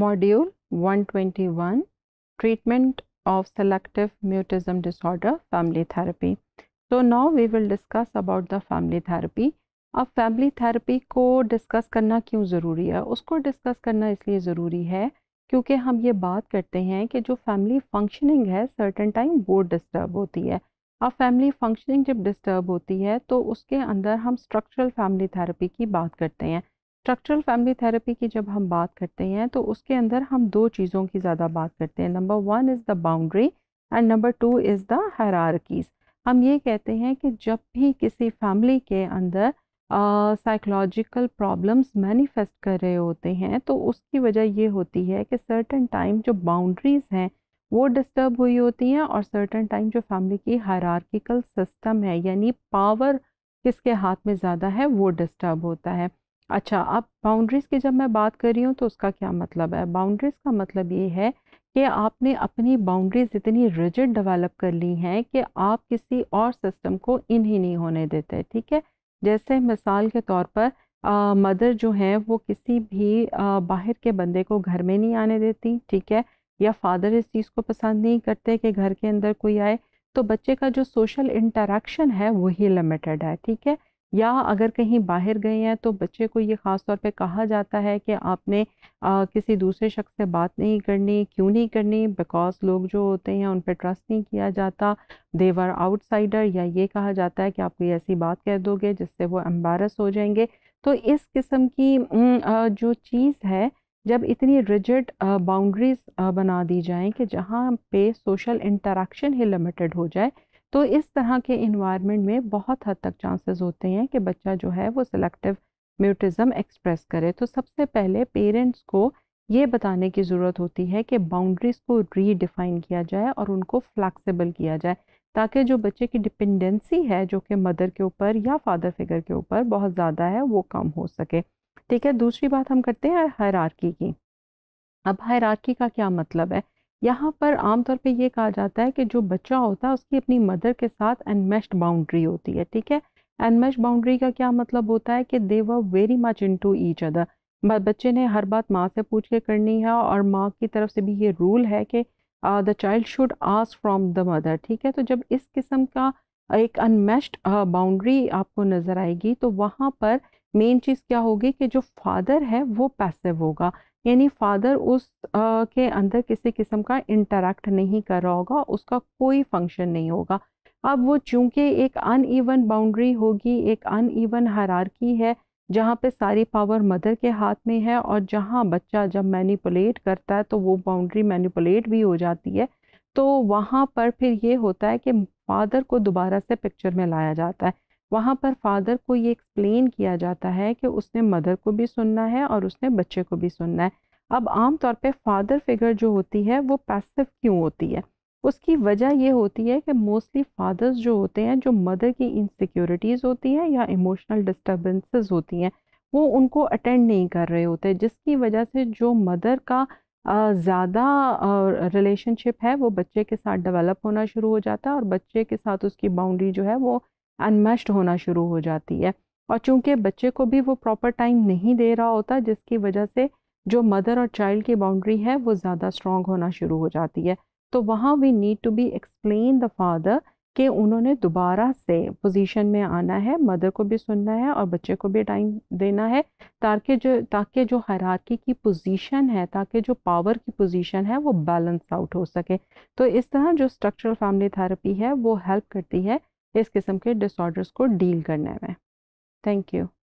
Module 121 Treatment of Selective Mutism Disorder Family Therapy. So now we will discuss about the family therapy. अब family therapy को discuss करना क्यों ज़रूरी है उसको डिस्कस करना इसलिए ज़रूरी है क्योंकि हम ये बात करते हैं कि जो फैमिली फंक्शनिंग है सर्टन टाइम वो डिस्टर्ब होती है अब फैमिली फंक्शनिंग जब डिस्टर्ब होती है तो उसके अंदर हम स्ट्रक्चरल फैमिली थेरेपी की बात करते हैं स्ट्रक्चरल फैमिली थेरेपी की जब हम बात करते हैं तो उसके अंदर हम दो चीज़ों की ज़्यादा बात करते हैं number one is the boundary and number two is the hierarchies हम ये कहते हैं कि जब भी किसी फैमिली के अंदर साइकोलॉजिकल प्रॉब्लम्स मैनिफेस्ट कर रहे होते हैं तो उसकी वजह ये होती है कि सर्टन टाइम जो बाउंड्रीज़ हैं वो डिस्टर्ब हुई होती हैं और सर्टन टाइम जो फैमिली की हरारकिकल सिस्टम है यानी पावर किसके हाथ में ज़्यादा है वो डिस्टर्ब होता है अच्छा अब बाउंड्रीज़ की जब मैं बात कर रही हूँ तो उसका क्या मतलब है बाउंड्रीज़ का मतलब ये है कि आपने अपनी बाउंड्रीज इतनी रिजिड डेवलप कर ली हैं कि आप किसी और सिस्टम को इन ही नहीं होने देते ठीक है जैसे मिसाल के तौर पर आ, मदर जो हैं वो किसी भी आ, बाहर के बंदे को घर में नहीं आने देती ठीक है या फादर इस चीज़ को पसंद नहीं करते कि घर के अंदर कोई आए तो बच्चे का जो सोशल इंटरेक्शन है वही लिमिटेड है ठीक है या अगर कहीं बाहर गए हैं तो बच्चे को ये ख़ास तौर पे कहा जाता है कि आपने आ, किसी दूसरे शख्स से बात नहीं करनी क्यों नहीं करनी बिकॉज लोग जो होते हैं उन पर ट्रस्ट नहीं किया जाता देवर आउटसाइडर या ये कहा जाता है कि आप कोई ऐसी बात कह दोगे जिससे वो एम्बारस हो जाएंगे तो इस किस्म की जो चीज़ है जब इतनी रिजिड बाउंड्रीज बना दी जाएँ कि जहाँ पे सोशल इंटरेक्शन ही लिमिटेड हो जाए तो इस तरह के इन्वायरमेंट में बहुत हद तक चांसेस होते हैं कि बच्चा जो है वो सिलेक्टिव म्यूटिज़म एक्सप्रेस करे तो सबसे पहले पेरेंट्स को ये बताने की ज़रूरत होती है कि बाउंड्रीज़ को रीडिफाइन किया जाए और उनको फ्लैक्सीबल किया जाए ताकि जो बच्चे की डिपेंडेंसी है जो कि मदर के ऊपर या फादर फिगर के ऊपर बहुत ज़्यादा है वो कम हो सके ठीक है दूसरी बात हम करते हैं हैरारकी की अब हरारकी का क्या मतलब है यहाँ पर आमतौर पे ये कहा जाता है कि जो बच्चा होता है उसकी अपनी मदर के साथ अनमेस्ड बाउंड्री होती है ठीक है अनमेस्ट बाउंड्री का क्या मतलब होता है कि they were very much into each other बच्चे ने हर बात माँ से पूछ के करनी है और माँ की तरफ से भी ये रूल है कि the child should ask from the mother ठीक है तो जब इस किस्म का एक अनमेस्ड बाउंड्री आपको नज़र आएगी तो वहाँ पर मेन चीज़ क्या होगी कि जो फादर है वो पैसिव होगा यानी फादर उस आ, के अंदर किसी किस्म का इंटरेक्ट नहीं कर रहा होगा उसका कोई फंक्शन नहीं होगा अब वो चूंकि एक अनइवन बाउंड्री होगी एक अनइवन हरारकी है जहाँ पे सारी पावर मदर के हाथ में है और जहाँ बच्चा जब मैनिपुलेट करता है तो वो बाउंड्री मैनिपुलेट भी हो जाती है तो वहाँ पर फिर ये होता है कि फादर को दोबारा से पिक्चर में लाया जाता है वहाँ पर फादर को ये एक्सप्लेन किया जाता है कि उसने मदर को भी सुनना है और उसने बच्चे को भी सुनना है अब आम तौर पे फादर फिगर जो होती है वो पैसिव क्यों होती है उसकी वजह ये होती है कि मोस्टली फादर्स जो होते हैं जो मदर की इनसिक्योरिटीज़ होती हैं या इमोशनल डिस्टर्बेंसेज होती हैं वो उनको अटेंड नहीं कर रहे होते जिसकी वजह से जो मदर का ज़्यादा रिलेशनशिप है वो बच्चे के साथ डेवलप होना शुरू हो जाता है और बच्चे के साथ उसकी बाउंड्री जो है वो अनमस्ट होना शुरू हो जाती है और चूंकि बच्चे को भी वो प्रॉपर टाइम नहीं दे रहा होता जिसकी वजह से जो मदर और चाइल्ड की बाउंड्री है वो ज़्यादा स्ट्रॉन्ग होना शुरू हो जाती है तो वहाँ we need to be explain the father कि उन्होंने दोबारा से पोजीशन में आना है मदर को भी सुनना है और बच्चे को भी टाइम देना है ताकि जो ताकि जो हराकी की पोजीशन है ताकि जो पावर की पोजीशन है वो बैलेंस आउट हो सके तो इस तरह जो स्ट्रक्चरल फैमिली थेरेपी है वो हेल्प करती है इस किस्म के डिसऑर्डर्स को डील करने में थैंक यू